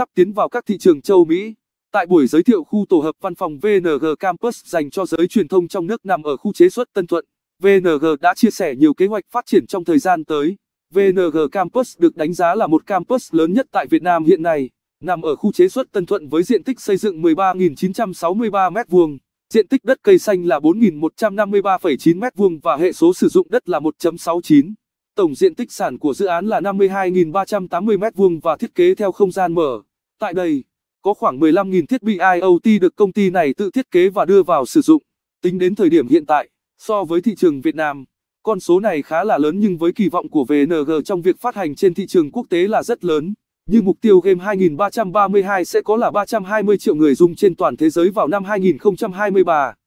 sắp tiến vào các thị trường châu Mỹ. Tại buổi giới thiệu khu tổ hợp văn phòng VNG Campus dành cho giới truyền thông trong nước nằm ở khu chế xuất Tân Thuận, VNG đã chia sẻ nhiều kế hoạch phát triển trong thời gian tới. VNG Campus được đánh giá là một campus lớn nhất tại Việt Nam hiện nay, nằm ở khu chế xuất Tân Thuận với diện tích xây dựng 13.963 m2, diện tích đất cây xanh là 4.153,9 m2 và hệ số sử dụng đất là 1.69. Tổng diện tích sản của dự án là 52.380 m2 và thiết kế theo không gian mở. Tại đây, có khoảng 15.000 thiết bị IoT được công ty này tự thiết kế và đưa vào sử dụng. Tính đến thời điểm hiện tại, so với thị trường Việt Nam, con số này khá là lớn nhưng với kỳ vọng của VNG trong việc phát hành trên thị trường quốc tế là rất lớn. Như mục tiêu game 2332 sẽ có là 320 triệu người dùng trên toàn thế giới vào năm 2023.